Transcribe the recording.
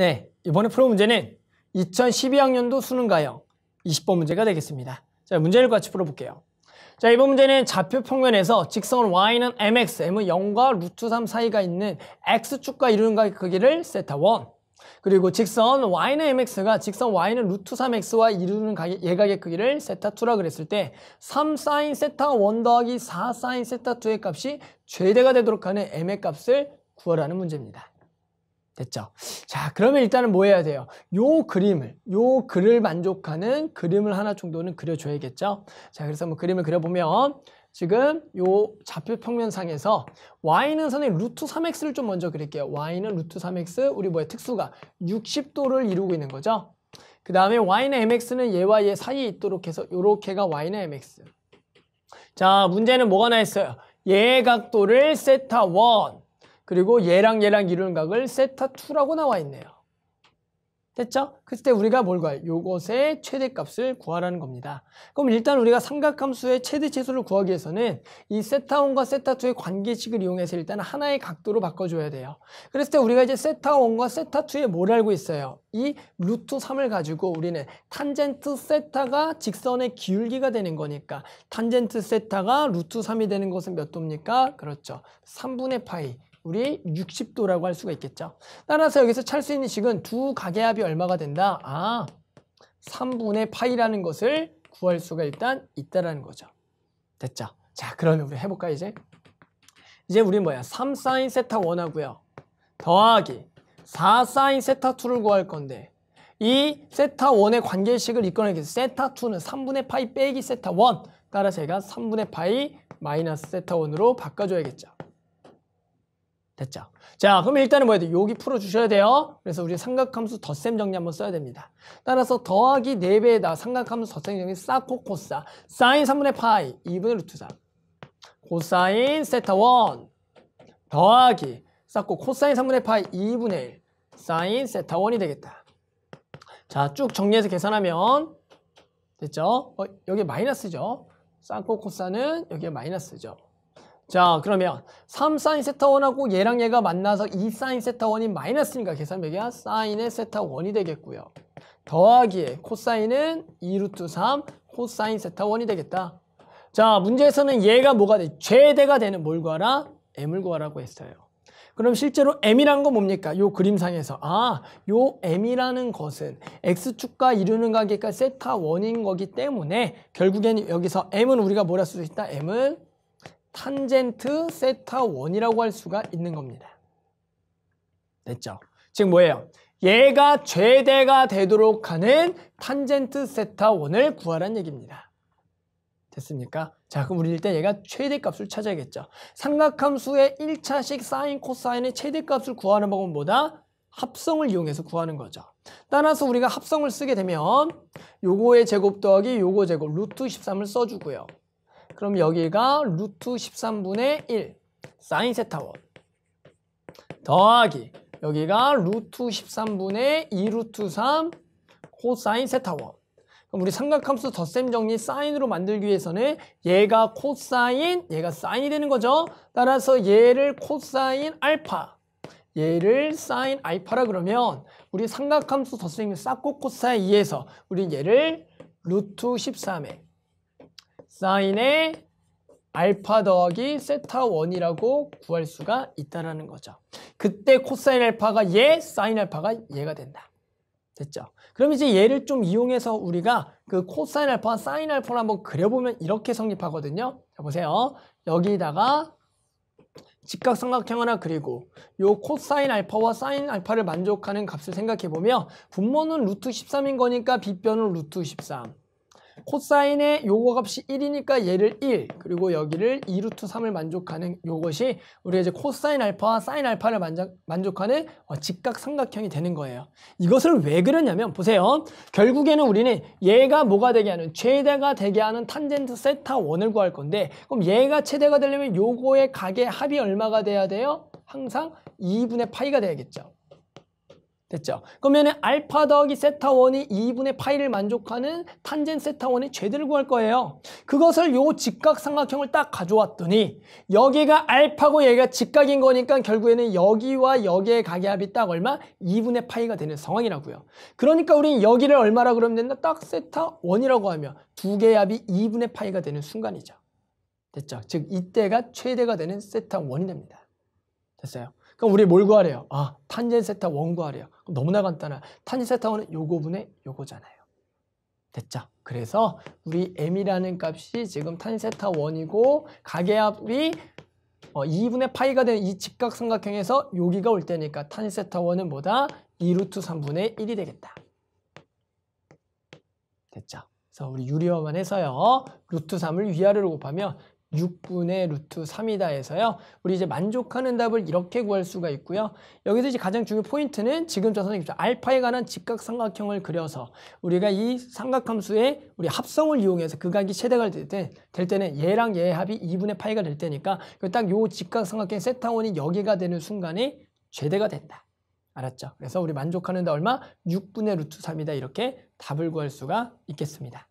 네, 이번에 풀어 문제는 2012학년도 수능가형 20번 문제가 되겠습니다. 자, 문제를 같이 풀어볼게요. 자, 이번 문제는 좌표 평면에서 직선 y는 mx, m은 0과 루트 3 사이가 있는 x축과 이루는각의 크기를 세타 1 그리고 직선 y는 mx가 직선 y는 루트 3x와 이루는 각의, 예각의 크기를 세타 2라 그랬을 때3 사인 세타 1 더하기 4 사인 세타 2의 값이 최대가 되도록 하는 m의 값을 구하라는 문제입니다. 됐죠? 자, 그러면 일단은 뭐 해야 돼요? 요 그림을, 요 글을 만족하는 그림을 하나 정도는 그려줘야겠죠? 자, 그래서 한 그림을 그려보면 지금 요 좌표 평면상에서 y는 선생 루트 3x를 좀 먼저 그릴게요. y는 루트 3x, 우리 뭐야 특수가 60도를 이루고 있는 거죠? 그 다음에 y나 mx는 얘와 얘 사이에 있도록 해서 요렇게가 y나 mx. 자, 문제는 뭐가 나있어요? 얘 각도를 세타 1, 그리고 얘랑 얘랑 이루는 각을 세타2라고 나와 있네요. 됐죠? 그때 우리가 뭘 구할? 요것의 최대값을 구하라는 겁니다. 그럼 일단 우리가 삼각함수의 최대치수를 구하기 위해서는 이 세타1과 세타2의 관계식을 이용해서 일단 하나의 각도로 바꿔줘야 돼요. 그랬을 때 우리가 이제 세타1과 세타2의 뭘 알고 있어요? 이 루트 3을 가지고 우리는 탄젠트 세타가 직선의 기울기가 되는 거니까 탄젠트 세타가 루트 3이 되는 것은 몇 도입니까? 그렇죠. 3분의 파이. 우리 60도라고 할 수가 있겠죠. 따라서 여기서 찰 수 있는 식은 두 가계합이 얼마가 된다? 아, 3분의 파이라는 것을 구할 수가 일단 있다라는 거죠. 됐죠? 자, 그러면 우리 해볼까 이제? 이제 우리 뭐야? 3 사인 세타 원 하고요. 더하기 4 사인 세타 2를 구할 건데 이 세타 1의 관계식을 이끌어내기 위해서 세타 2는 3분의 파이 빼기 세타 1 따라서 얘가 3분의 파이 마이너스 세타 1으로 바꿔줘야겠죠. 됐죠? 자, 그럼 일단은 뭐야 돼? 여기 풀어주셔야 돼요. 그래서 우리 삼각함수 덧셈 정리 한번 써야 됩니다. 따라서 더하기 4배에다 삼각함수 덧셈 정리 사코 코사 사인 3분의 파이 2분의 루트 3 코사인 세타 1 더하기 쌓고 코사인 3분의 파이 2분의 1 사인 세타 1이 되겠다. 자, 쭉 정리해서 계산하면 됐죠? 어, 여기 마이너스죠? 쌓고 코사는 여기에 마이너스죠. 자 그러면 3사인 세타 원하고 얘랑 얘가 만나서 2사인 세타 원이 마이너스니까 계산되기야 사인의 세타 원이 되겠고요. 더하기에 코사인은 2루트 3 코사인 세타 원이 되겠다. 자 문제에서는 얘가 뭐가 돼? 최대가 되는 뭘 구하라? m을 구하라고 했어요. 그럼 실제로 m이란 건 뭡니까? 요 그림상에서 아, 요 m이라는 것은 x축과 이루는 관계가 세타 원인 거기 때문에 결국에는 여기서 m은 우리가 뭐라 쓸수 있다? m은 탄젠트 세타 원이라고할 수가 있는 겁니다. 됐죠? 지금 뭐예요? 얘가 최대가 되도록 하는 탄젠트 세타 원을 구하라는 얘기입니다. 됐습니까? 자, 그럼 우리 일단 얘가 최대값을 찾아야겠죠. 삼각함수의 1차식 사인 코사인의 최대값을 구하는 방법은 뭐다? 합성을 이용해서 구하는 거죠. 따라서 우리가 합성을 쓰게 되면 요거의 제곱 더하기 요거 제곱 루트 13을 써주고요. 그럼 여기가 루트 13분의 1 사인 세타원 더하기 여기가 루트 13분의 2 루트 3 코사인 세타원 그럼 우리 삼각함수 덧셈 정리 사인으로 만들기 위해서는 얘가 코사인 얘가 사인이 되는 거죠 따라서 얘를 코사인 알파 얘를 사인 알파라 그러면 우리 삼각함수 덧셈이 싹고 코사인 2에서 우리 얘를 루트 13에 사인의 알파 더하기 세타 원이라고 구할 수가 있다라는 거죠. 그때 코사인 알파가 얘, 사인 알파가 얘가 된다. 됐죠? 그럼 이제 얘를 좀 이용해서 우리가 그 코사인 알파와 사인 알파를 한번 그려보면 이렇게 성립하거든요. 자 보세요. 여기다가 직각삼각형 하나 그리고 요 코사인 알파와 사인 알파를 만족하는 값을 생각해보면 분모는 루트 13인 거니까 빗변은 루트 13 코사인의 요거 값이 1이니까 얘를 1 그리고 여기를 2루트 3을 만족하는 요것이 우리가 이제 코사인 알파와 사인 알파를 만족, 하는 어, 직각 삼각형이 되는 거예요. 이것을 왜 그렸냐면 보세요. 결국에는 우리는 얘가 뭐가 되게 하는 최대가 되게 하는 탄젠트 세타 원을 구할 건데 그럼 얘가 최대가 되려면 요거의 각의 합이 얼마가 돼야 돼요? 항상 2분의 파이가 돼야겠죠. 됐죠? 그러면 알파 더하기 세타 원이 2분의 파이를 만족하는 탄젠 세타 원의 최대를 구할 거예요. 그것을 요 직각삼각형을 딱 가져왔더니 여기가 알파고 얘가 직각인 거니까 결국에는 여기와 여기의 가계합이 딱 얼마? 2분의 파이가 되는 상황이라고요. 그러니까 우린 여기를 얼마라 그러면 된다? 딱 세타 원이라고 하면 두 개의 합이 2분의 파이가 되는 순간이죠. 됐죠? 즉 이때가 최대가 되는 세타 원이 됩니다. 됐어요? 그럼 우리 뭘 구하래요? 아, 탄젠세타 원 구하래요. 너무나 간단한. 탄젠세타 원은 요거분의 요거잖아요. 됐죠? 그래서 우리 m이라는 값이 지금 탄젠세타 원이고 가계압이 어, 2분의 파이가 되는 이 직각삼각형에서 여기가 올 때니까 탄젠세타 원은 뭐다? 2루트 3분의 1이 되겠다. 됐죠? 그래서 우리 유리화만 해서요. 루트 3을 위아래로 곱하면 6분의 루트 3이다 해서요. 우리 이제 만족하는 답을 이렇게 구할 수가 있고요. 여기서 이제 가장 중요한 포인트는 지금 저 선생님 알파에 관한 직각삼각형을 그려서 우리가 이 삼각함수의 우리 합성을 이용해서 극각이 최대가 될, 때, 될 때는 얘랑 얘의 합이 2분의 파이가 될 테니까 그 딱 요 직각삼각형 세타원이 여기가 되는 순간에 최대가 된다. 알았죠? 그래서 우리 만족하는 데 얼마? 6분의 루트 3이다 이렇게 답을 구할 수가 있겠습니다.